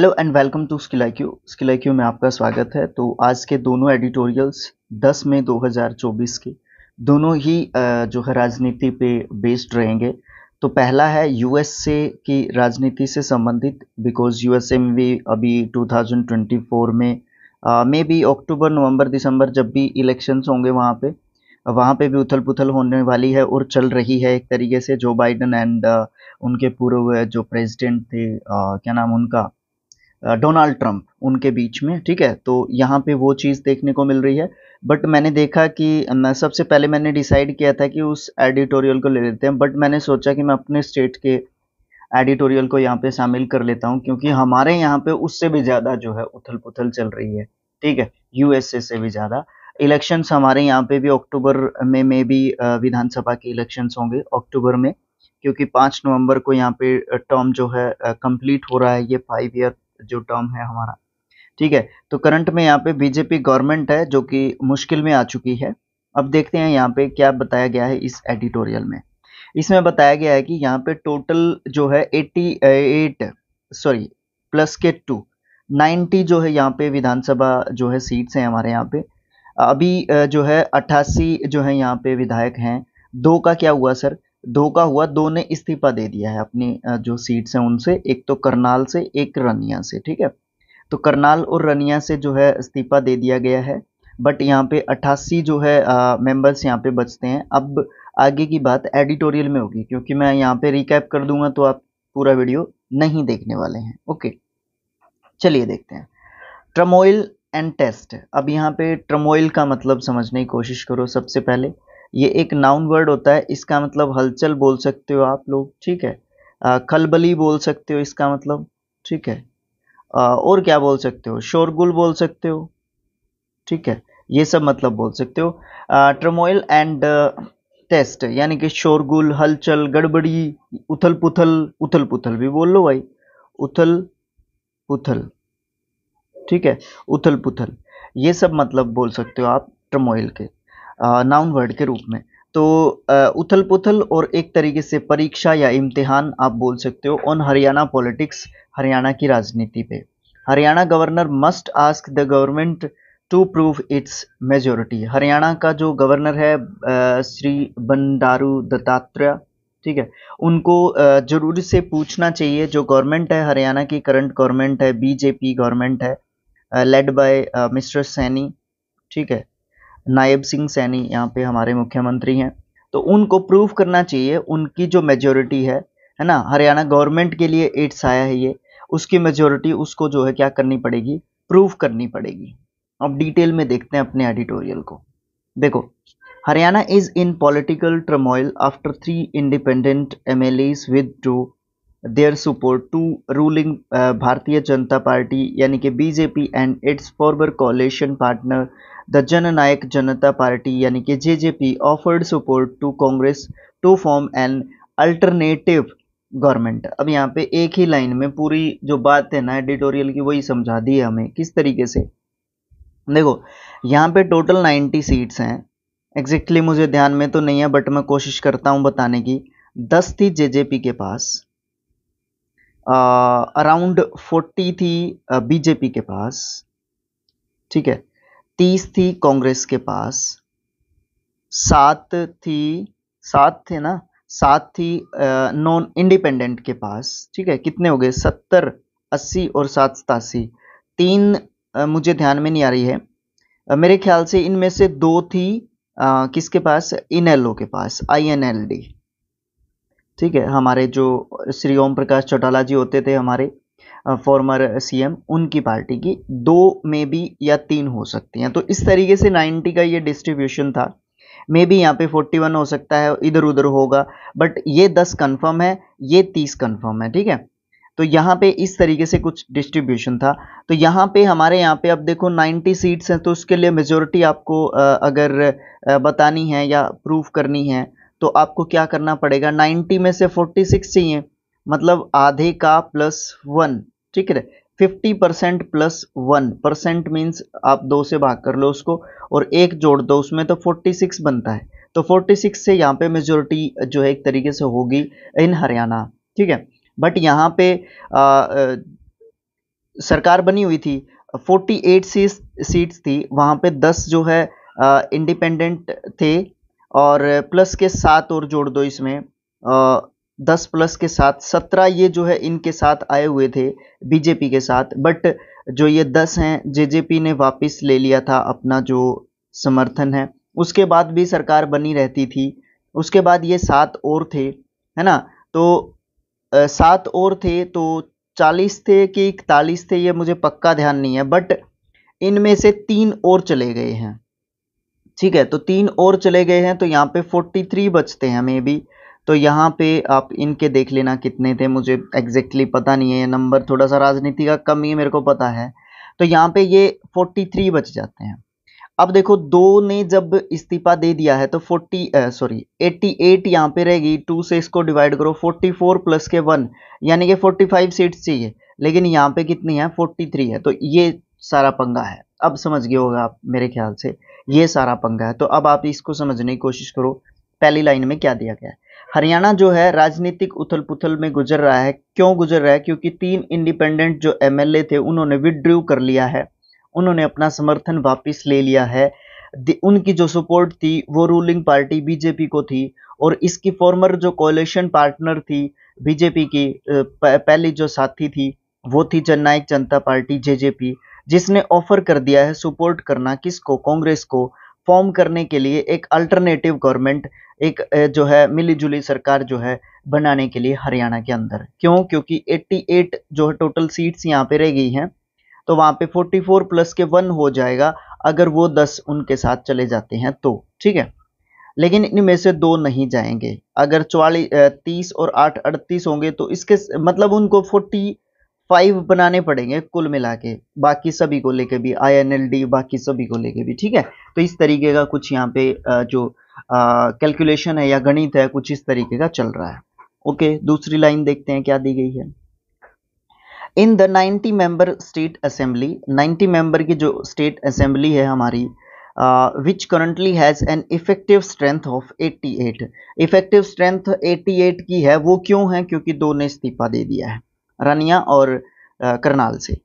Hello and welcome to skill I Q skill I Q में आपका स्वागत है तो आज के दोनों एडिटोरियल्स 10 मई 2024 के दोनों ही जो है राजनीति पे बेस्ड रहेंगे तो पहला है यूएसए की राजनीति से संबंधित बिकॉज यूएसए में भी अभी 2024 में मे बी अक्टूबर नवंबर दिसंबर जब भी इलेक्शंस होंगे वहाँ पे वहाँ पे भी उथल पुथल होने वाली है और चल रही है एक तरीके से जो बाइडन एंड उनके पूर्व जो प्रेसिडेंट थे आ, क्या नाम उनका डोनाल्ड ट्रंप उनके बीच में ठीक है तो यहाँ पे वो चीज़ देखने को मिल रही है बट मैंने देखा कि मैं सबसे पहले मैंने डिसाइड किया था कि उस एडिटोरियल को ले लेते हैं बट मैंने सोचा कि मैं अपने स्टेट के एडिटोरियल को यहाँ पे शामिल कर लेता हूँ क्योंकि हमारे यहाँ पे उससे भी ज़्यादा जो है उथल पुथल चल रही है ठीक है यूएसए से भी ज़्यादा इलेक्शंस हमारे यहाँ पे भी अक्टूबर में मे भी विधानसभा के इलेक्शंस होंगे अक्टूबर में क्योंकि पाँच नवंबर को यहाँ पे टर्म जो है कंप्लीट हो रहा है ये फाइव ईयर जो टर्म है हमारा ठीक है तो करंट में यहाँ पे बीजेपी गवर्नमेंट है जो कि मुश्किल में आ चुकी है अब देखते हैं यहाँ पे क्या बताया गया है इस एडिटोरियल में इसमें बताया गया है कि यहाँ पे टोटल जो है 88 सॉरी प्लस के टू 90 जो है यहाँ पे विधानसभा जो है सीट्स हैं हमारे यहाँ पे अभी जो है अट्ठासी जो है यहाँ पे विधायक हैं दो का क्या हुआ सर दो का हुआ दो ने इस्तीफा दे दिया है अपनी जो सीट्स हैं उनसे एक तो करनाल से एक रनिया से ठीक है तो करनाल और रनिया से जो है इस्तीफा दे दिया गया है बट यहाँ पे 88 जो है मेंबर्स यहाँ पे बचते हैं अब आगे की बात एडिटोरियल में होगी क्योंकि मैं यहाँ पे रिकैप कर दूंगा तो आप पूरा वीडियो नहीं देखने वाले हैं ओके चलिए देखते हैं ट्रमोइल एंड टेस्ट अब यहाँ पे ट्रमोइल का मतलब समझने की कोशिश करो सबसे पहले ये एक नाउन वर्ड होता है इसका मतलब हलचल बोल सकते हो आप लोग ठीक है आ, खलबली बोल सकते हो इसका मतलब ठीक है आ, और क्या बोल सकते हो शोरगुल बोल सकते हो ठीक है ये सब मतलब बोल सकते हो ट्रमोइल एंड टेस्ट यानी कि शोरगुल हलचल गड़बड़ी उथल पुथल उथल पुथल भी बोल लो भाई उथल पुथल ठीक है उथल पुथल ये सब मतलब बोल सकते हो आप ट्रमोइल के नाउन वर्ड के रूप में तो उथल पुथल और एक तरीके से परीक्षा या इम्तिहान आप बोल सकते हो ऑन हरियाणा पॉलिटिक्स हरियाणा की राजनीति पे Haryana governor must ask the government to prove its majority Haryana का जो गवर्नर है श्री बंडारू दत्तात्रेय ठीक है उनको जरूरी से पूछना चाहिए जो गवर्नमेंट है हरियाणा की करंट गवर्नमेंट है बीजेपी गवर्नमेंट है लेड बाय मिस्टर सैनी ठीक है नायब सिंह सैनी यहाँ पे हमारे मुख्यमंत्री हैं तो उनको प्रूव करना चाहिए उनकी जो मेजोरिटी है है ना हरियाणा गवर्नमेंट के लिए एड्स आया है ये उसकी मेजोरिटी उसको जो है क्या करनी पड़ेगी प्रूव करनी पड़ेगी अब डिटेल में देखते हैं अपने एडिटोरियल को देखो Haryana is in political turmoil after three independent M L As withdraw their support to ruling Bharatiya Janata Party यानी कि BJP and its former coalition partner Jan Nayak Janata Party यानी कि P offered support to Congress to form an alternative government अब यहाँ पे एक ही line में पूरी जो बात है ना एडिटोरियल की वही समझा दी है हमें किस तरीके से देखो यहाँ पे टोटल 90 सीट्स हैं एग्जैक्टली exactly मुझे ध्यान में तो नहीं है बट मैं कोशिश करता हूँ बताने की दस थी जे जे पी के पास अराउंड फोर्टी थी बीजेपी के पास ठीक है तीस थी कांग्रेस के पास सात थी सात थे ना सात थी नॉन इंडिपेंडेंट के पास ठीक है कितने हो गए सत्तर अस्सी और सात सतासी तीन आ, मुझे ध्यान में नहीं आ रही है आ, मेरे ख्याल से इनमें से दो थी आ, किसके पास इनएलओ के पास आईएनएलडी ठीक है हमारे जो श्री ओम प्रकाश चौटाला जी होते थे हमारे फॉर्मर सीएम उनकी पार्टी की दो में भी या तीन हो सकती हैं तो इस तरीके से 90 का ये डिस्ट्रीब्यूशन था मे बी यहाँ पे 41 हो सकता है इधर उधर होगा बट ये 10 कंफर्म है ये 30 कंफर्म है ठीक है तो यहाँ पे इस तरीके से कुछ डिस्ट्रीब्यूशन था तो यहाँ पे हमारे यहाँ पे अब देखो 90 सीट्स हैं तो उसके लिए मेजोरिटी आपको अगर बतानी है या प्रूव करनी है तो आपको क्या करना पड़ेगा 90 में से 46 चाहिए मतलब आधे का प्लस वन ठीक है fifty percent plus one percent means आप दो से भाग कर लो उसको और एक जोड़ दो उसमें तो फोर्टी सिक्स बनता है तो फोर्टी सिक्स से यहाँ पे मेजोरिटी जो है एक तरीके से होगी इन हरियाणा ठीक है बट यहाँ पे आ, आ, सरकार बनी हुई थी फोर्टी एट सी सीट्स थी वहाँ पे दस जो है इंडिपेंडेंट थे और प्लस के सात और जोड़ दो इसमें आ, दस प्लस के साथ सत्रह ये जो है इनके साथ आए हुए थे बीजेपी के साथ बट जो ये दस हैं जेजेपी ने वापस ले लिया था अपना जो समर्थन है उसके बाद भी सरकार बनी रहती थी उसके बाद ये सात और थे है ना तो सात और थे तो चालीस थे कि इकतालीस थे ये मुझे पक्का ध्यान नहीं है बट इनमें से तीन और चले गए हैं ठीक है तो तीन और चले गए हैं तो यहाँ पे फोर्टी थ्री बचते हैं मे बी तो यहाँ पे आप इनके देख लेना कितने थे मुझे एग्जैक्टली पता नहीं है नंबर थोड़ा सा राजनीति का कम ही मेरे को पता है तो यहाँ पे ये 43 बच जाते हैं अब देखो दो ने जब इस्तीफा दे दिया है तो 40 सॉरी 88 यहाँ पे रहेगी टू से इसको डिवाइड करो 44 प्लस के वन यानी कि 45 सीट्स चाहिए लेकिन यहाँ पे कितनी है 43 है तो ये सारा पंगा है अब समझ गए होगा आप मेरे ख्याल से ये सारा पंगा है तो अब आप इसको समझने की कोशिश करो पहली लाइन में क्या दिया गया है हरियाणा जो है राजनीतिक उथल पुथल में गुजर रहा है क्यों गुजर रहा है क्योंकि तीन इंडिपेंडेंट जो एमएलए थे उन्होंने विड्रू कर लिया है उन्होंने अपना समर्थन वापस ले लिया है उनकी जो सपोर्ट थी वो रूलिंग पार्टी बीजेपी को थी और इसकी फॉर्मर जो कोलेशन पार्टनर थी बीजेपी की पहली जो साथी थी वो थी जननायक जनता पार्टी जेजेपी जिसने ऑफर कर दिया है सपोर्ट करना किसको कांग्रेस को फॉर्म करने के लिए एक अल्टरनेटिव गवर्नमेंट एक जो है मिलीजुली सरकार जो है बनाने के लिए हरियाणा के अंदर क्यों क्योंकि 88 जो है टोटल सीट्स यहाँ पे रह गई हैं तो वहाँ पे 44 प्लस के वन हो जाएगा अगर वो 10 उनके साथ चले जाते हैं तो ठीक है लेकिन इनमें से दो नहीं जाएंगे अगर चौवालीस तीस और आठ अड़तीस होंगे तो इसके मतलब उनको फोर्टी फाइव बनाने पड़ेंगे कुल मिला के बाकी सभी को लेके भी आई बाकी सभी को लेके भी ठीक है तो इस तरीके का कुछ यहाँ पे जो कैलकुलेशन है या गणित है कुछ इस तरीके का चल रहा है ओके दूसरी लाइन देखते हैं क्या दी गई है in the 90 member state assembly 90 member की जो स्टेट असेंबली है हमारी which currently has an effective strength of 88 effective strength 88 की है वो क्यों है क्योंकि दो ने इस्तीफा दे दिया है रनिया और करनाल से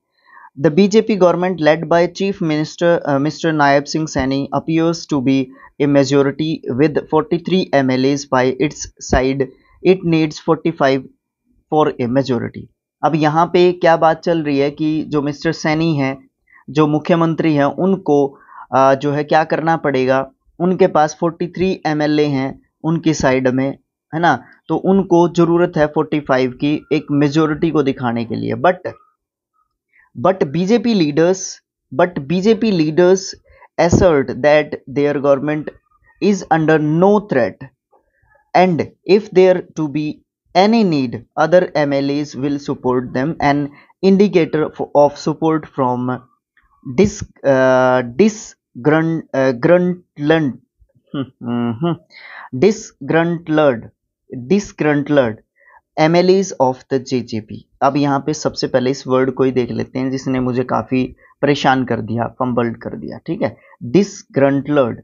the BJP government led by chief minister mister Nayab Singh Saini appears to be a majority with 43 three M L As by its side it needs forty five for a majority अब यहाँ पे क्या बात चल रही है कि जो मिस्टर सैनी हैं जो मुख्यमंत्री हैं उनको जो है क्या करना पड़ेगा उनके पास 43 थ्री एम हैं उनकी साइड में है ना तो उनको जरूरत है 45 की एक मेजोरिटी को दिखाने के लिए but but BJP leaders but BJP leaders assert that their government is under no threat and if there to be any need other M L As will support them and indicator of support from dis dis grunt grunt dis grunt disgruntled M of the J अब यहाँ पे सबसे पहले इस word को ही देख लेते हैं जिसने मुझे काफ़ी परेशान कर दिया फंबल्ड कर दिया ठीक है डिसग्रंटलड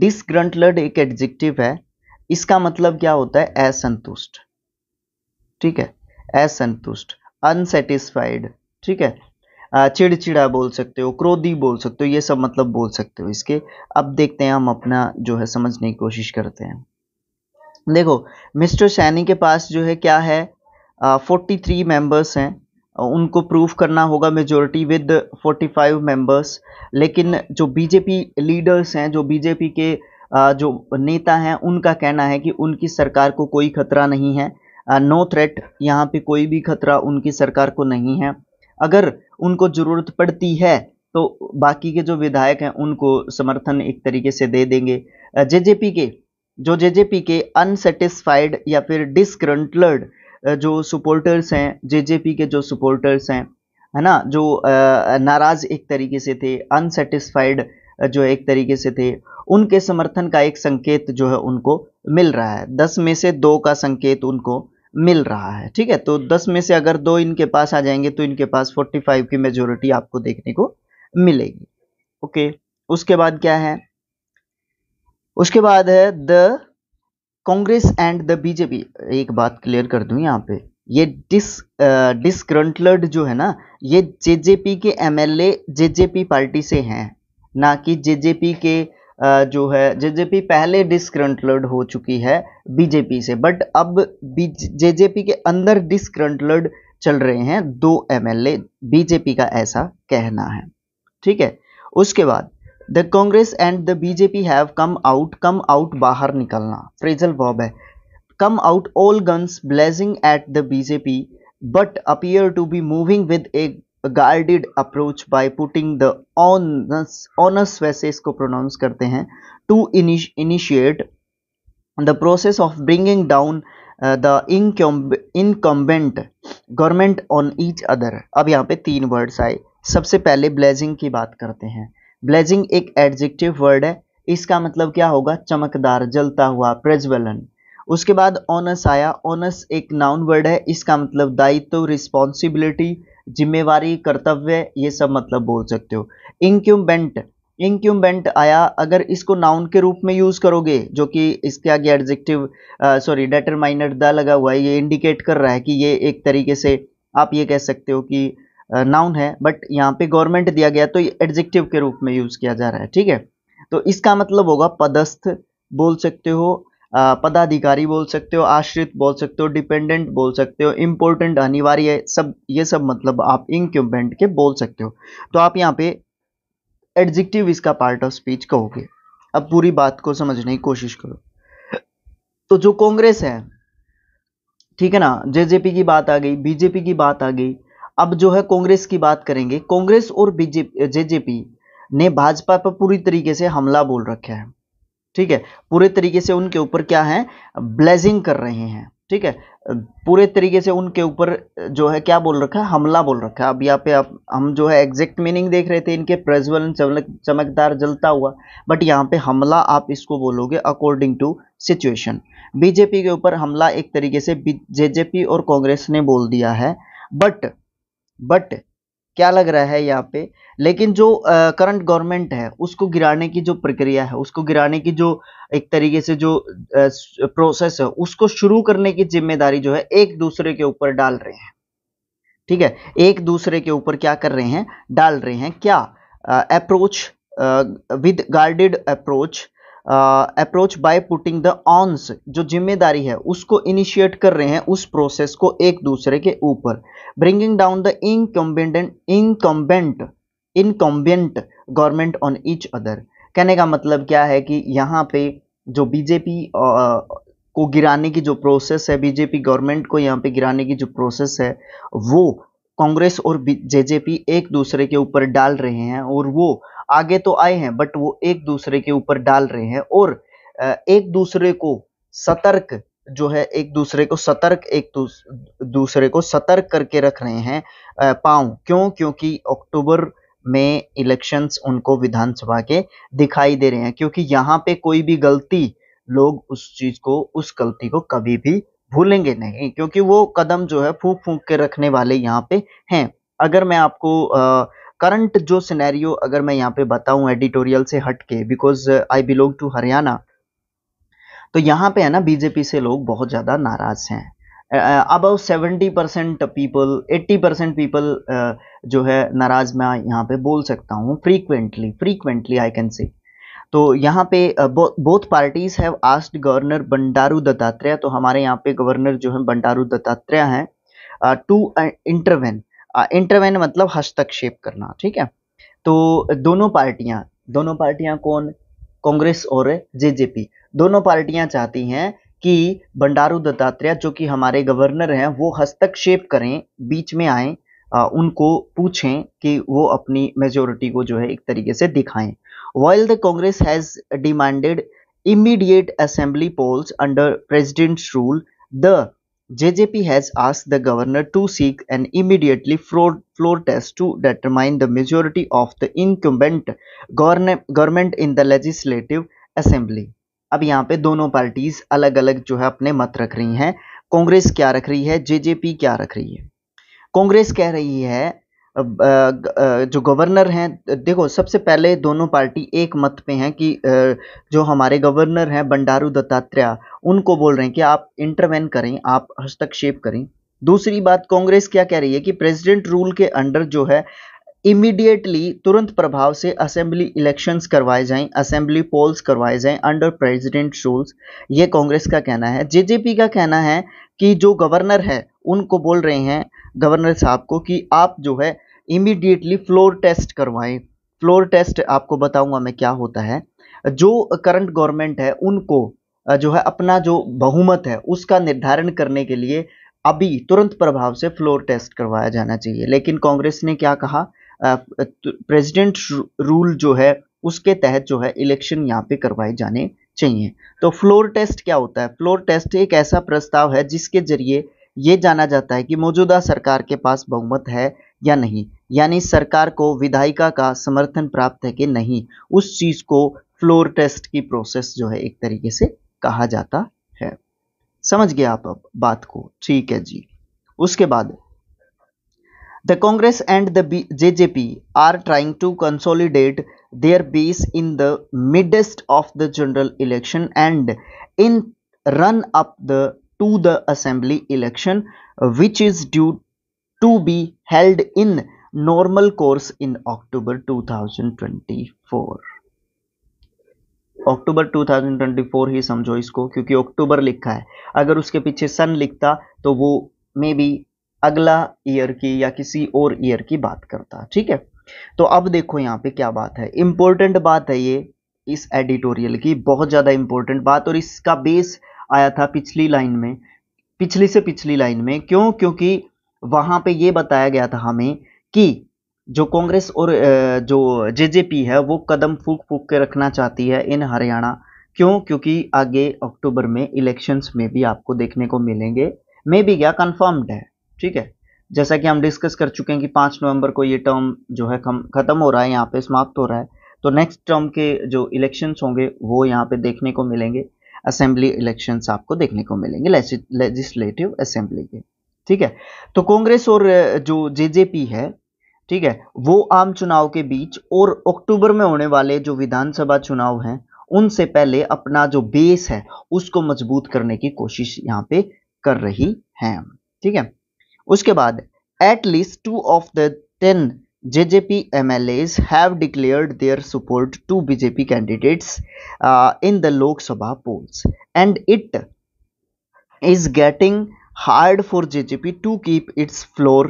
डिसग्रंटलड एक एडजेक्टिव है इसका मतलब क्या होता है असंतुष्ट ठीक है असंतुष्ट अनसेटिस्फाइड ठीक है चिड़चिड़ा बोल सकते हो क्रोधी बोल सकते हो ये सब मतलब बोल सकते हो इसके अब देखते हैं हम अपना जो है समझने की कोशिश करते हैं देखो मिस्टर सैनी के पास जो है क्या है फोर्टी थ्री मेम्बर्स हैं उनको प्रूफ करना होगा majority with forty five members लेकिन जो बीजेपी लीडर्स हैं जो बीजेपी के जो नेता हैं उनका कहना है कि उनकी सरकार को कोई खतरा नहीं है नो थ्रेट यहाँ पे कोई भी खतरा उनकी सरकार को नहीं है अगर उनको ज़रूरत पड़ती है तो बाकी के जो विधायक हैं उनको समर्थन एक तरीके से दे देंगे जे के जो जेजेपी के अनसेटिस्फाइड या फिर डिसक्रंटलड जो सपोर्टर्स हैं जेजेपी के जो सपोर्टर्स हैं है ना जो नाराज़ एक तरीके से थे अनसेटिस्फाइड जो एक तरीके से थे उनके समर्थन का एक संकेत जो है उनको मिल रहा है दस में से दो का संकेत उनको मिल रहा है ठीक है तो दस में से अगर दो इनके पास आ जाएंगे तो इनके पास फोर्टी फाइव की मेजोरिटी आपको देखने को मिलेगी ओके उसके बाद क्या है उसके बाद है the Congress and the BJP एक बात क्लियर कर दूं यहाँ पे ये डिस डिसग्रंटलड जो है ना ये जेजेपी के एमएलए जेजेपी पार्टी से हैं ना कि जेजेपी के आ, जो है जेजेपी पहले डिसग्रंटलड हो चुकी है बीजेपी से बट अब जेजेपी के अंदर डिसग्रंटलड चल रहे हैं दो एमएलए बीजेपी का ऐसा कहना है ठीक है उसके बाद the Congress and the BJP have come out come out बाहर निकलना फ्रेजल बॉब है come out all guns blazing at the BJP but appear to be moving with a guarded approach by putting the onus onus वैसे इसको pronounce करते हैं to initiate the process of bringing down the incumbent government on each other अब यहाँ पे तीन words आए सबसे पहले ब्लेजिंग की बात करते हैं ब्लेजिंग एक एडजेक्टिव वर्ड है इसका मतलब क्या होगा चमकदार जलता हुआ प्रज्वलन उसके बाद ऑनस आया ऑनस एक नाउन वर्ड है इसका मतलब दायित्व रिस्पॉन्सिबिलिटी जिम्मेवारी कर्तव्य ये सब मतलब बोल सकते हो इंक्यूबेंट इंक्यूबेंट आया अगर इसको नाउन के रूप में यूज़ करोगे जो कि इसके आगे एडजेक्टिव सॉरी माइनर द लगा हुआ है ये इंडिकेट कर रहा है कि ये एक तरीके से आप ये कह सकते हो कि नाउन है बट यहाँ पे गवर्नमेंट दिया गया तो एडजेक्टिव के रूप में यूज किया जा रहा है ठीक है तो इसका मतलब होगा पदस्थ बोल सकते हो पदाधिकारी बोल सकते हो आश्रित बोल सकते हो डिपेंडेंट बोल सकते हो इम्पोर्टेंट अनिवार्य सब ये सब मतलब आप इंक्यूबेंट के बोल सकते हो तो आप यहाँ पे एडजेक्टिव इसका पार्ट ऑफ स्पीच कहोगे अब पूरी बात को समझने की कोशिश करो तो जो कांग्रेस है ठीक है ना जेजेपी की बात आ गई बीजेपी की बात आ गई अब जो है कांग्रेस की बात करेंगे कांग्रेस और बीजेपी जेजेपी ने भाजपा पर पूरी तरीके से हमला बोल रखा है ठीक है पूरे तरीके से उनके ऊपर क्या है ब्लेजिंग कर रहे हैं ठीक है पूरे तरीके से उनके ऊपर जो है क्या बोल रखा है हमला बोल रखा है अब यहाँ पे आप हम जो है एग्जैक्ट मीनिंग देख रहे थे इनके प्रज्वलन चमक चमकदार जलता हुआ बट यहाँ पे हमला आप इसको बोलोगे अकॉर्डिंग टू सिचुएशन बीजेपी के ऊपर हमला एक तरीके से जेजेपी और कांग्रेस ने बोल दिया है बट बट क्या लग रहा है यहाँ पे लेकिन जो करंट गवर्नमेंट है उसको गिराने की जो प्रक्रिया है उसको गिराने की जो एक तरीके से जो प्रोसेस है उसको शुरू करने की जिम्मेदारी जो है एक दूसरे के ऊपर डाल रहे हैं ठीक है एक दूसरे के ऊपर क्या कर रहे हैं डाल रहे हैं क्या approach with guarded approach approach by putting the onus जो जिम्मेदारी है उसको इनिशिएट कर रहे हैं उस प्रोसेस को एक दूसरे के ऊपर bringing down the incumbent incumbent incumbent government on each other कहने का मतलब क्या है कि यहाँ पे जो बीजेपी को गिराने की जो प्रोसेस है बीजेपी गवर्नमेंट को यहाँ पे गिराने की जो प्रोसेस है वो कांग्रेस और जेजेपी एक दूसरे के ऊपर डाल रहे हैं और वो आगे तो आए हैं बट वो एक दूसरे के ऊपर डाल रहे हैं और एक दूसरे को सतर्क जो है एक दूसरे को सतर्क एक दूसरे को सतर्क करके रख रहे हैं पाँव क्यों क्योंकि अक्टूबर में इलेक्शंस उनको विधानसभा के दिखाई दे रहे हैं क्योंकि यहाँ पे कोई भी गलती लोग उस चीज को उस गलती को कभी भी भूलेंगे नहीं क्योंकि वो कदम जो है फूक फूक के रखने वाले यहाँ पे हैं अगर मैं आपको आ, करंट जो सिनेरियो अगर मैं यहाँ पे बताऊँ एडिटोरियल से हट के because I belong to Haryana तो यहाँ पे है ना बीजेपी से लोग बहुत ज़्यादा नाराज़ हैं about seventy percent people eighty percent people जो है नाराज़ मैं यहाँ पे बोल सकता हूँ frequently frequently I can see तो यहाँ पे both parties have asked governor Bandaru Dattatreya तो हमारे यहाँ पे गवर्नर जो है बंडारू दत्तात्रेय हैं टू इंटरवेन इंटरवेन मतलब हस्तक्षेप करना ठीक है तो दोनों पार्टियां दोनों पार्टियां कौन कांग्रेस और जेजेपी दोनों पार्टियां चाहती हैं कि बंडारू दत्तात्रेय जो कि हमारे गवर्नर हैं वो हस्तक्षेप करें बीच में आए उनको पूछें कि वो अपनी मेजोरिटी को जो है एक तरीके से दिखाएं while the Congress has demanded immediate assembly polls under president's rule the JJP has asked the governor to seek an immediately floor, floor test to determine the majority of the incumbent government in the legislative assembly. अब यहाँ पे दोनों parties अलग अलग जो है अपने मत रख रही हैं कांग्रेस क्या रख रही है जेजेपी क्या रख रही है कांग्रेस कह रही है जो गवर्नर हैं देखो सबसे पहले दोनों पार्टी एक मत पे हैं कि जो हमारे गवर्नर हैं बंडारू दत्तात्रेय उनको बोल रहे हैं कि आप इंटरवेन करें आप हस्तक्षेप करें दूसरी बात कांग्रेस क्या कह रही है कि प्रेसिडेंट रूल के अंडर जो है इमीडिएटली तुरंत प्रभाव से असेंबली इलेक्शंस करवाए जाएं असेंबली पोल्स करवाए जाएं अंडर प्रेसिडेंट रूल्स ये कांग्रेस का कहना है जेजेपी का कहना है कि जो गवर्नर है उनको बोल रहे हैं गवर्नर साहब को कि आप जो है इमीडिएटली फ्लोर टेस्ट करवाएं फ्लोर टेस्ट आपको बताऊंगा मैं क्या होता है जो करंट गवर्नमेंट है उनको जो है अपना जो बहुमत है उसका निर्धारण करने के लिए अभी तुरंत प्रभाव से फ्लोर टेस्ट करवाया जाना चाहिए लेकिन कांग्रेस ने क्या कहा प्रेसिडेंट रूल जो है उसके तहत जो है इलेक्शन यहाँ पे करवाए जाने चाहिए तो फ्लोर टेस्ट क्या होता है फ्लोर टेस्ट एक ऐसा प्रस्ताव है जिसके जरिए ये जाना जाता है कि मौजूदा सरकार के पास बहुमत है या नहीं यानी सरकार को विधायिका का समर्थन प्राप्त है कि नहीं उस चीज़ को फ्लोर टेस्ट की प्रोसेस जो है एक तरीके से कहा जाता है समझ गए आप अब बात को ठीक है जी उसके बाद the Congress and the J J P are trying to consolidate their base in the midst of the general election and in run up the to the assembly election which is due to be held in normal course in October 2024. अक्टूबर 2024 ही समझो इसको क्योंकि अक्टूबर लिखा है अगर उसके पीछे सन लिखता तो वो मे बी अगला ईयर की या किसी और ईयर की बात करता ठीक है तो अब देखो यहाँ पे क्या बात है इंपॉर्टेंट बात है ये इस एडिटोरियल की बहुत ज़्यादा इंपॉर्टेंट बात और इसका बेस आया था पिछली लाइन में पिछली से पिछली लाइन में क्यों क्योंकि वहाँ पे ये बताया गया था हमें कि जो कांग्रेस और जो जेजेपी है वो कदम फूक फूक के रखना चाहती है इन हरियाणा क्यों क्योंकि आगे अक्टूबर में इलेक्शंस में भी आपको देखने को मिलेंगे मे भी क्या कन्फर्म्ड है ठीक है जैसा कि हम डिस्कस कर चुके हैं कि पाँच नवंबर को ये टर्म जो है ख़त्म हो रहा है यहाँ पे समाप्त हो रहा है तो नेक्स्ट टर्म के जो इलेक्शंस होंगे वो यहाँ पे देखने को मिलेंगे असेंबली इलेक्शंस आपको देखने को मिलेंगे लेजिस्लेटिव असेंबली के ठीक है तो कांग्रेस और जो जेजेपी है ठीक है वो आम चुनाव के बीच और अक्टूबर में होने वाले जो विधानसभा चुनाव हैं उनसे पहले अपना जो बेस है उसको मजबूत करने की कोशिश यहाँ पे कर रही है ठीक है उसके बाद at least two of the ten JJP MLAs have declared their support to BJP candidates in the Lok Sabha polls and it is getting hard for JJP to keep its floor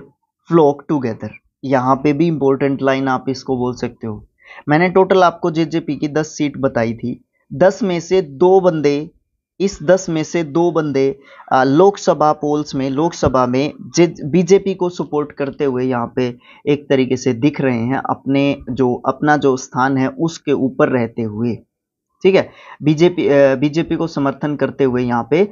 flock together यहाँ पे भी इम्पोर्टेंट लाइन आप इसको बोल सकते हो मैंने total आपको जेजेपी की दस सीट बताई थी दस में से दो बंदे इस दस में से दो बंदे लोकसभा पोल्स में लोकसभा में बीजेपी को सपोर्ट करते हुए यहाँ पे एक तरीके से दिख रहे हैं अपने जो अपना जो स्थान है उसके ऊपर रहते हुए ठीक है बीजेपी बीजेपी को समर्थन करते हुए यहाँ पे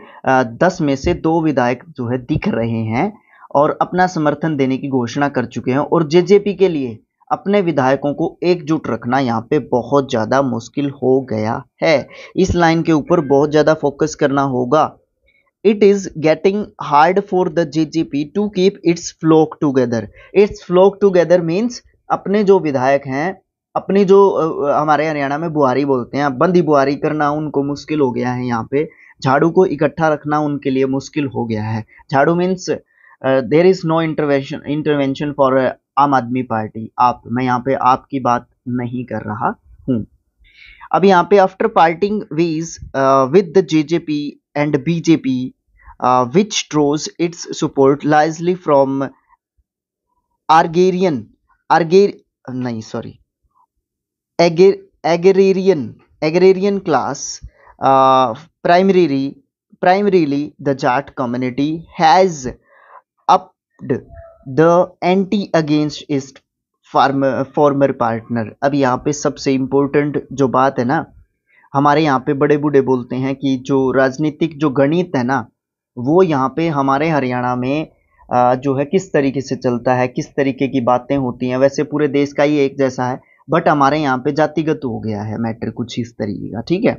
दस में से दो विधायक जो है दिख रहे हैं और अपना समर्थन देने की घोषणा कर चुके हैं और जेजेपी के लिए अपने विधायकों को एकजुट रखना यहाँ पे बहुत ज़्यादा मुश्किल हो गया है इस लाइन के ऊपर बहुत ज़्यादा फोकस करना होगा it is getting hard for the J J P to keep its flock together its flock together means अपने जो विधायक हैं अपनी जो हमारे हरियाणा में बुआरी बोलते हैं बंदी बुआरी करना उनको मुश्किल हो गया है यहाँ पे झाड़ू को इकट्ठा रखना उनके लिए मुश्किल हो गया है झाड़ू means there is no intervention intervention for Aam Aadmi party आप मैं यहाँ पे आपकी बात नहीं कर रहा हूँ अब यहाँ पे after parting ways with the J J P and B J P which draws its support largely from agrarian आर्गे नहीं sorry agrarian agrarian class uh, primarily primarily the jat community has upped the anti against its farmer former partner अब यहाँ पे सबसे important जो बात है ना हमारे यहाँ पे बड़े बूढ़े बोलते हैं कि जो राजनीतिक जो गणित है ना वो यहाँ पे हमारे हरियाणा में uh, जो है किस तरीके से चलता है किस तरीके की बातें होती हैं वैसे पूरे देश का ही एक जैसा है बट हमारे यहाँ पे जातिगत हो गया है मैटर कुछ इस तरीके का ठीक है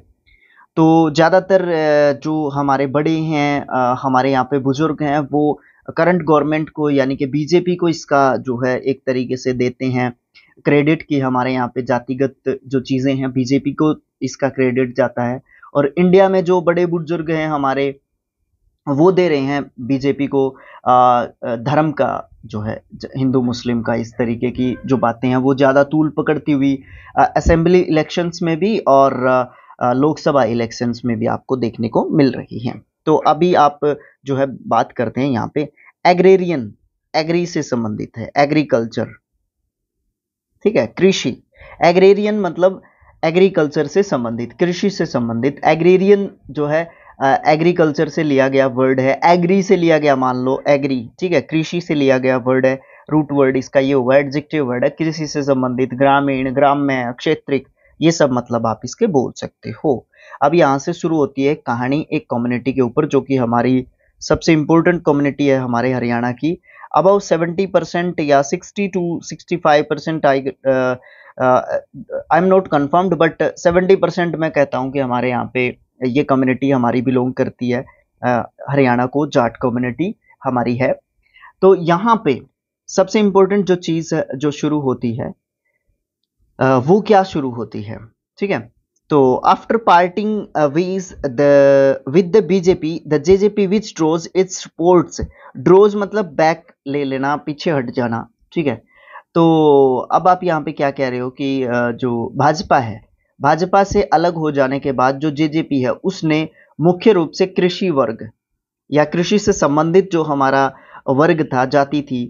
तो ज़्यादातर जो हमारे बड़े हैं हमारे यहाँ पे बुजुर्ग हैं वो करंट गवर्नमेंट को यानी कि बीजेपी को इसका जो है एक तरीके से देते हैं क्रेडिट की हमारे यहाँ पे जातिगत जो चीज़ें हैं बीजेपी को इसका क्रेडिट जाता है और इंडिया में जो बड़े बुजुर्ग हैं हमारे वो दे रहे हैं बीजेपी को धर्म का जो है हिंदू मुस्लिम का इस तरीके की जो बातें हैं वो ज़्यादा तूल पकड़ती हुई असेंबली इलेक्शंस में भी और लोकसभा इलेक्शंस में भी आपको देखने को मिल रही हैं तो अभी आप जो है बात करते हैं यहाँ पे एग्रेरियन एग्री से संबंधित है एग्रीकल्चर ठीक है कृषि एग्रेरियन मतलब एग्रीकल्चर से संबंधित कृषि से संबंधित एग्रेरियन जो है एग्रीकल्चर से लिया गया वर्ड है एग्री से लिया गया मान लो एग्री ठीक है कृषि से लिया गया वर्ड है रूट वर्ड इसका ये हुआ एडजेक्टिव वर्ड है कृषि से संबंधित ग्रामीण ग्राम्य क्षेत्रिक ये सब मतलब आप इसके बोल सकते हो अब यहाँ से शुरू होती है कहानी एक कम्युनिटी के ऊपर जो कि हमारी सबसे इंपॉर्टेंट कम्युनिटी है हमारे हरियाणा की अबाउ सेवेंटी परसेंट या sixty two sixty five percent I I am not confirmed but seventy percent मैं कहता हूँ कि हमारे यहाँ पे ये कम्युनिटी हमारी बिलोंग करती है हरियाणा को जाट कम्युनिटी हमारी है तो यहाँ पे सबसे इम्पोर्टेंट जो चीज़ जो शुरू होती है वो क्या शुरू होती है ठीक है तो after parting with the with the BJP the JJP which draws its supports draws मतलब बैक ले लेना पीछे हट जाना ठीक है तो अब आप यहाँ पे क्या कह रहे हो कि जो भाजपा है भाजपा से अलग हो जाने के बाद जो जेजेपी है उसने मुख्य रूप से कृषि वर्ग या कृषि से संबंधित जो हमारा वर्ग था जाति थी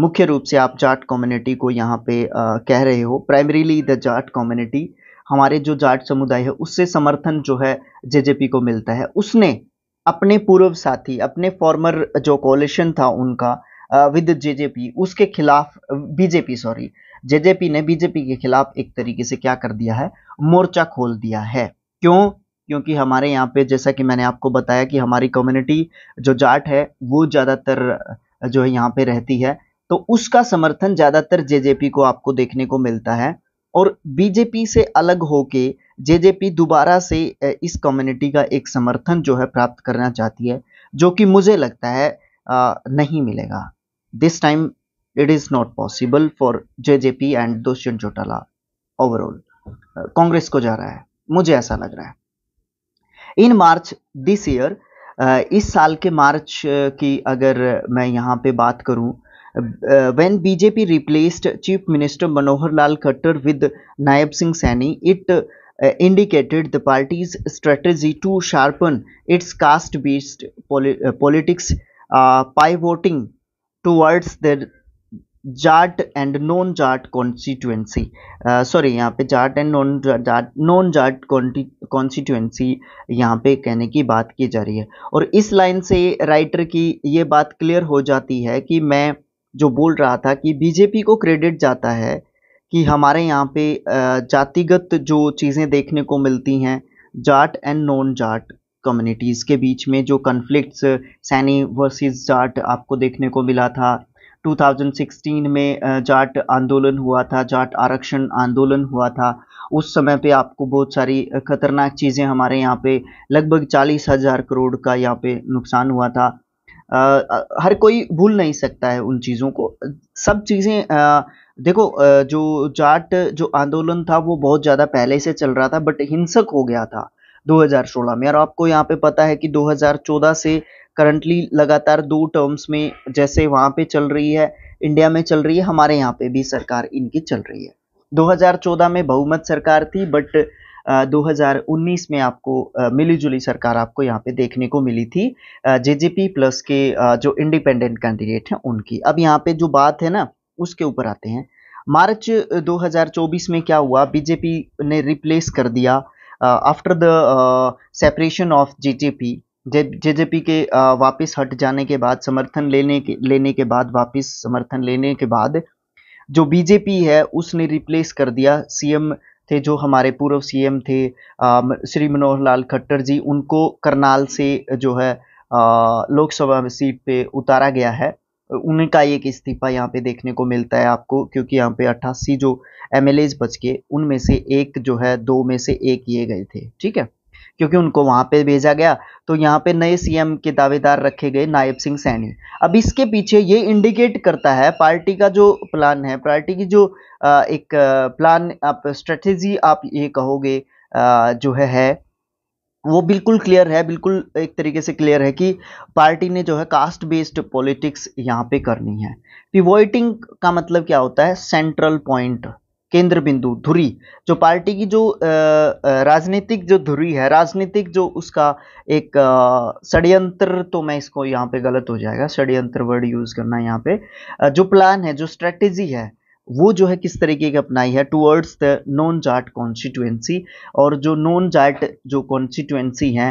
मुख्य रूप से आप जाट कम्युनिटी को यहाँ पे आ, कह रहे हो प्राइमरीली द जाट कम्युनिटी हमारे जो जाट समुदाय है उससे समर्थन जो है जेजेपी को मिलता है उसने अपने पूर्व साथी अपने फॉर्मर जो कॉलेशन था उनका विद जेजेपी उसके खिलाफ बीजेपी सॉरी जेजेपी ने बीजेपी के खिलाफ एक तरीके से क्या कर दिया है मोर्चा खोल दिया है क्यों क्योंकि हमारे यहाँ पे जैसा कि मैंने आपको बताया कि हमारी कम्युनिटी जो जाट है वो ज़्यादातर जो है यहाँ पे रहती है तो उसका समर्थन ज़्यादातर जेजेपी को आपको देखने को मिलता है और बीजेपी से अलग होके जेजेपी दोबारा से इस कम्युनिटी का एक समर्थन जो है प्राप्त करना चाहती है जो कि मुझे लगता है नहीं मिलेगा this time it is not possible for JJP and Dushyant Chotala overall. Congress को जा रहा है मुझे ऐसा लग रहा है इन मार्च दिस ईयर इस साल के मार्च की अगर मैं यहाँ पे बात करूँ when BJP replaced Chief Minister Manohar Lal Khattar with Nayab Singh Saini, it uh, indicated the party's strategy to sharpen its caste-based poli uh, politics, uh, pivoting towards the Jat and non Jat constituency sorry uh, यहाँ पे Jat and non Jat non Jat constituency यहाँ पे कहने की बात की जा रही है और इस लाइन से राइटर की ये बात क्लियर हो जाती है कि मैं जो बोल रहा था कि बीजेपी को क्रेडिट जाता है कि हमारे यहाँ पे uh, जातिगत जो चीज़ें देखने को मिलती हैं Jat and non Jat communities के बीच में जो कन्फ्लिक्ट्स सैनी वर्सेस जाट आपको देखने को मिला था 2016 में जाट आंदोलन हुआ था जाट आरक्षण आंदोलन हुआ था उस समय पे आपको बहुत सारी खतरनाक चीज़ें हमारे यहाँ पे लगभग चालीस हज़ार करोड़ का यहाँ पे नुकसान हुआ था आ, हर कोई भूल नहीं सकता है उन चीज़ों को सब चीज़ें देखो जो जाट जो आंदोलन था वो बहुत ज़्यादा पहले से चल रहा था बट हिंसक हो गया था 2016 में और आपको यहाँ पे पता है कि 2014 से करंटली लगातार दो टर्म्स में जैसे वहाँ पे चल रही है इंडिया में चल रही है हमारे यहाँ पे भी सरकार इनकी चल रही है 2014 में बहुमत सरकार थी बट 2019 में आपको मिली जुली सरकार आपको यहाँ पे देखने को मिली थी जे प्लस के जो इंडिपेंडेंट कैंडिडेट हैं उनकी अब यहाँ पे जो बात है ना उसके ऊपर आते हैं मार्च 2024 में क्या हुआ बीजेपी ने रिप्लेस कर दिया after the separation of J J P के वापस हट जाने के बाद समर्थन लेने के लेने के बाद वापस समर्थन लेने के बाद जो बीजेपी है उसने रिप्लेस कर दिया सीएम थे जो हमारे पूर्व सीएम थे श्री मनोहर लाल खट्टर जी उनको करनाल से जो है लोकसभा सीट पे उतारा गया है उनका एक इस्तीफा यहाँ पे देखने को मिलता है आपको क्योंकि यहाँ पे अट्ठासी जो एम बच के उनमें से एक जो है दो में से एक ये गए थे ठीक है क्योंकि उनको वहाँ पे भेजा गया तो यहाँ पे नए सीएम के दावेदार रखे गए नायब सिंह सैनी अब इसके पीछे ये इंडिकेट करता है पार्टी का जो प्लान है पार्टी की जो एक प्लान आप स्ट्रेटेजी आप ये कहोगे जो है, है वो बिल्कुल क्लियर है बिल्कुल एक तरीके से क्लियर है कि पार्टी ने जो है कास्ट बेस्ड पॉलिटिक्स यहाँ पे करनी है पिवोइटिंग का मतलब क्या होता है सेंट्रल पॉइंट केंद्र बिंदु धुरी जो पार्टी की जो राजनीतिक जो धुरी है राजनीतिक जो उसका एक षड्यंत्र तो मैं इसको यहाँ पे गलत हो जाएगा षड्यंत्र वर्ड यूज़ करना यहाँ पे जो प्लान है जो स्ट्रेटेजी है वो जो है किस तरीके की अपनाई है towards the non Jat constituency और जो नॉन जाट जो कॉन्स्टिट्युएंसी है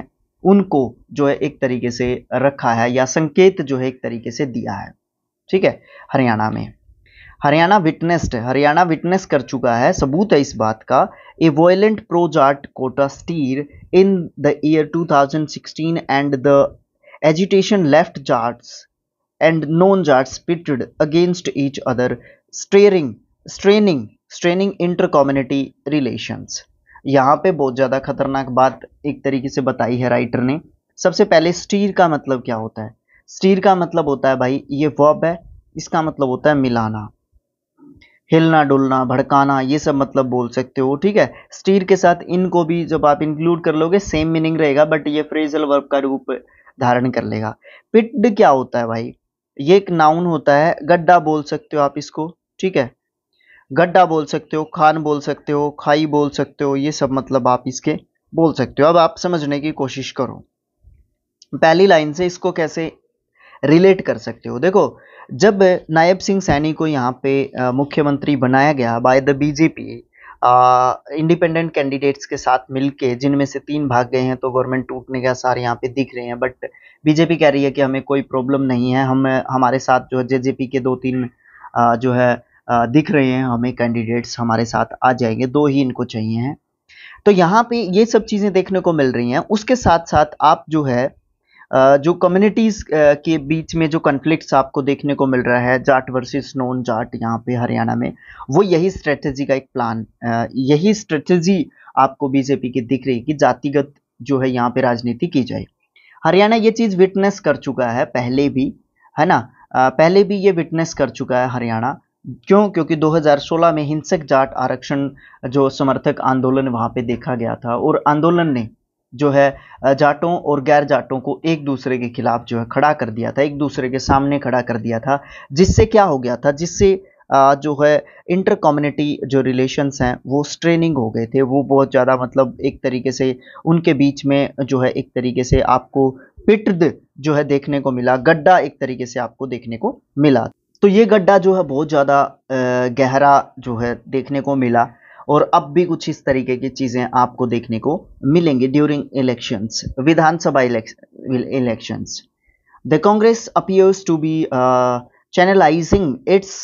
उनको जो है एक तरीके से रखा है या संकेत जो है एक तरीके से दिया है ठीक है हरियाणा में हरियाणा विटनेस्ड है हरियाणा विटनेस कर चुका है सबूत है इस बात का ए वोयलेंट प्रोजार्ट Kota stir in the year 2016 and the agitation left जार्ट्स and non pitted against each other स्ट्रेरिंग straining straining inter community relations यहाँ पे बहुत ज़्यादा खतरनाक बात एक तरीके से बताई है राइटर ने सबसे पहले स्टीर का मतलब क्या होता है स्टीर का मतलब होता है भाई ये वॉब है इसका मतलब होता है मिलाना हिलना डुलना भड़काना ये सब मतलब बोल सकते हो ठीक है स्टीर के साथ इनको भी जब आप इंक्लूड कर लोगे सेम मीनिंग रहेगा बट ये फ्रेजल वर्ब का रूप धारण कर लेगा पिड क्या होता है भाई ये एक नाउन होता है गड्ढा बोल सकते हो आप इसको ठीक है गड्ढा बोल सकते हो खान बोल सकते हो खाई बोल सकते हो ये सब मतलब आप इसके बोल सकते हो अब आप समझने की कोशिश करो पहली लाइन से इसको कैसे रिलेट कर सकते हो देखो जब नायब सिंह सैनी को यहाँ पे मुख्यमंत्री बनाया गया by the BJP independent candidates के साथ मिलके जिनमें से तीन भाग गए हैं तो गवर्नमेंट टूटने के आसार यहाँ पे दिख रहे हैं बट बीजेपी कह रही है कि हमें कोई प्रॉब्लम नहीं है हम हमारे साथ जो है जे के दो तीन आ, जो है आ, दिख रहे हैं हमें कैंडिडेट्स हमारे साथ आ जाएंगे दो ही इनको चाहिए हैं तो यहाँ पे ये सब चीज़ें देखने को मिल रही हैं उसके साथ साथ आप जो है जो कम्युनिटीज़ के बीच में जो कन्फ्लिक्ट आपको देखने को मिल रहा है जाट वर्सेस नॉन जाट यहाँ पे हरियाणा में वो यही स्ट्रेटजी का एक प्लान यही स्ट्रेटजी आपको बीजेपी की दिख रही कि जातिगत जो है यहाँ पे राजनीति की जाए हरियाणा ये चीज़ विटनेस कर चुका है पहले भी है ना पहले भी ये विटनेस कर चुका है हरियाणा क्यों क्योंकि 2016 में हिंसक जाट आरक्षण जो समर्थक आंदोलन वहाँ पे देखा गया था और आंदोलन ने जो है जाटों और गैर जाटों को एक दूसरे के खिलाफ जो है खड़ा कर दिया था एक दूसरे के सामने खड़ा कर दिया था जिससे क्या हो गया था जिससे जो है इंटर कम्युनिटी जो रिलेशंस हैं वो स्ट्रेनिंग हो गए थे वो बहुत ज़्यादा मतलब एक तरीके से उनके बीच में जो है एक तरीके से आपको पिटद जो है देखने को मिला गड्ढा एक तरीके से आपको देखने को मिला तो ये गड्ढा जो है बहुत ज़्यादा गहरा जो है देखने को मिला और अब भी कुछ इस तरीके की चीज़ें आपको देखने को मिलेंगी ड्यूरिंग इलेक्शंस विधानसभा elections the Congress appears to be channelizing its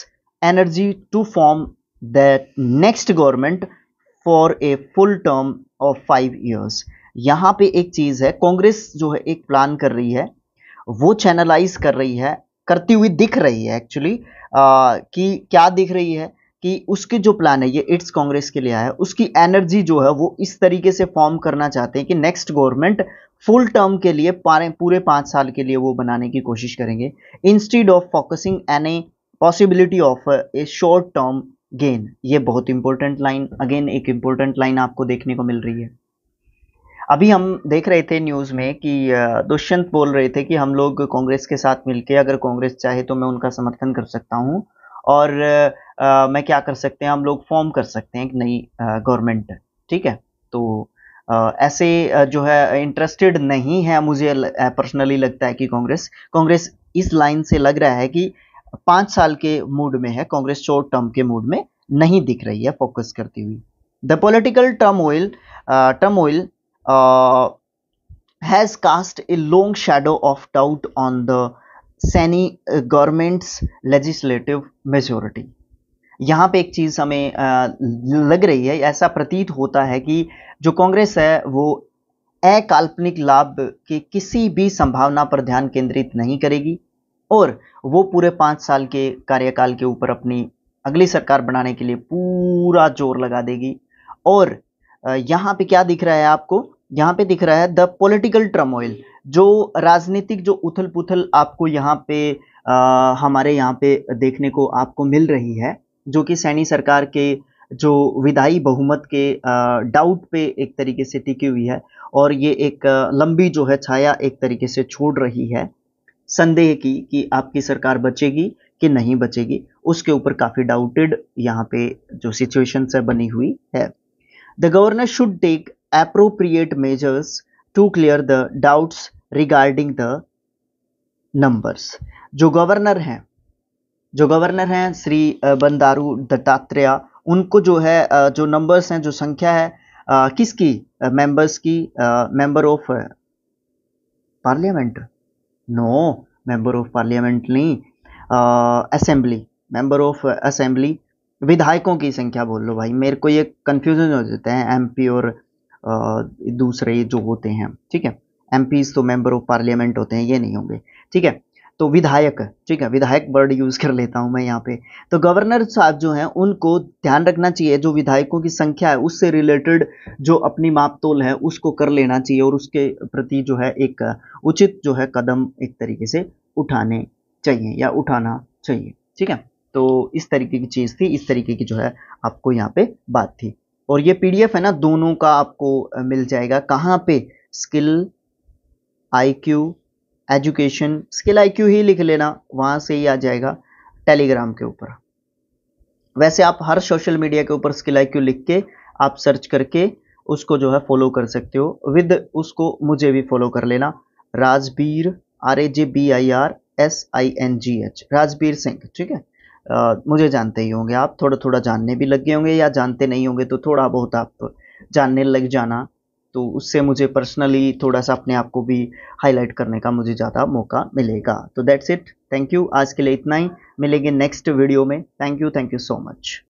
energy to form the next government for a full term of five years यहाँ पे एक चीज़ है कांग्रेस जो है एक प्लान कर रही है वो चैनलाइज कर रही है करती हुई दिख रही है एक्चुअली uh, कि क्या दिख रही है कि उसके जो प्लान है ये इट्स कांग्रेस के लिए आया उसकी एनर्जी जो है वो इस तरीके से फॉर्म करना चाहते हैं कि नेक्स्ट गवर्नमेंट फुल टर्म के लिए पूरे पाँच साल के लिए वो बनाने की कोशिश करेंगे instead of focusing on a possibility of a short term gain ये बहुत इंपॉर्टेंट लाइन अगेन एक इम्पोर्टेंट लाइन आपको देखने को मिल रही है अभी हम देख रहे थे न्यूज़ में कि दुष्यंत बोल रहे थे कि हम लोग कांग्रेस के साथ मिलके अगर कांग्रेस चाहे तो मैं उनका समर्थन कर सकता हूँ और मैं में क्या कर सकते हैं हम लोग फॉर्म कर सकते हैं एक नई गवर्नमेंट ठीक है तो आ, ऐसे जो है इंटरेस्टेड नहीं है मुझे पर्सनली लगता है कि कांग्रेस कांग्रेस इस लाइन से लग रहा है कि पाँच साल के मूड में है कांग्रेस शॉर्ट टर्म के मूड में नहीं दिख रही है फोकस करती हुई the political turmoil turmoil has cast a long shadow of doubt on the Saini government's legislative majority यहाँ पे एक चीज़ हमें लग रही है ऐसा प्रतीत होता है कि जो कांग्रेस है वो अकाल्पनिक लाभ के किसी भी संभावना पर ध्यान केंद्रित नहीं करेगी और वो पूरे पाँच साल के कार्यकाल के ऊपर अपनी अगली सरकार बनाने के लिए पूरा जोर लगा देगी और यहाँ पे क्या दिख रहा है आपको यहाँ पे दिख रहा है द पॉलिटिकल ट्रमोइल जो राजनीतिक जो उथल पुथल आपको यहाँ पे आ, हमारे यहाँ पे देखने को आपको मिल रही है जो कि सैनी सरकार के जो विदाई बहुमत के डाउट पे एक तरीके से टिकी हुई है और ये एक लंबी जो है छाया एक तरीके से छोड़ रही है संदेह की कि आपकी सरकार बचेगी कि नहीं बचेगी उसके ऊपर काफ़ी डाउटेड यहाँ पे जो सिचुएशन है बनी हुई है the governor should take appropriate measures to clear the doubts regarding the numbers जो गवर्नर हैं जो गवर्नर हैं श्री बंदारू दत्तात्रेय उनको जो है जो नंबर्स हैं जो संख्या है किसकी मेंबर्स की member of parliament no member of parliament नहीं असेंबली मेंबर ऑफ असेंबली विधायकों की संख्या बोल लो भाई मेरे को ये कन्फ्यूजन हो जाता है एमपी और दूसरे जो होते हैं ठीक है एम तो मेंबर ऑफ पार्लियामेंट होते हैं ये नहीं होंगे ठीक है तो विधायक ठीक है विधायक वर्ड यूज़ कर लेता हूं मैं यहाँ पे तो गवर्नर साहब जो हैं उनको ध्यान रखना चाहिए जो विधायकों की संख्या है उससे रिलेटेड जो अपनी मापतोल है उसको कर लेना चाहिए और उसके प्रति जो है एक उचित जो है कदम एक तरीके से उठाने चाहिए या उठाना चाहिए ठीक है तो इस तरीके की चीज़ थी इस तरीके की जो है आपको यहाँ पे बात थी और ये पी है ना दोनों का आपको मिल जाएगा कहाँ पे skill I education skill I ही लिख लेना वहाँ से ही आ जाएगा टेलीग्राम के ऊपर वैसे आप हर सोशल मीडिया के ऊपर स्किल आई लिख के आप सर्च करके उसको जो है फॉलो कर सकते हो विद उसको मुझे भी फॉलो कर लेना Rajbir R A J B I R S I N G H Rajbir Singh ठीक है आ, मुझे जानते ही होंगे आप थोड़ा थोड़ा जानने भी लग गए होंगे या जानते नहीं होंगे तो थोड़ा बहुत आप जानने लग जाना तो उससे मुझे पर्सनली थोड़ा सा अपने आप को भी हाईलाइट करने का मुझे ज़्यादा मौका मिलेगा तो दैट्स इट थैंक यू आज के लिए इतना ही मिलेंगे नेक्स्ट वीडियो में thank you thank you so much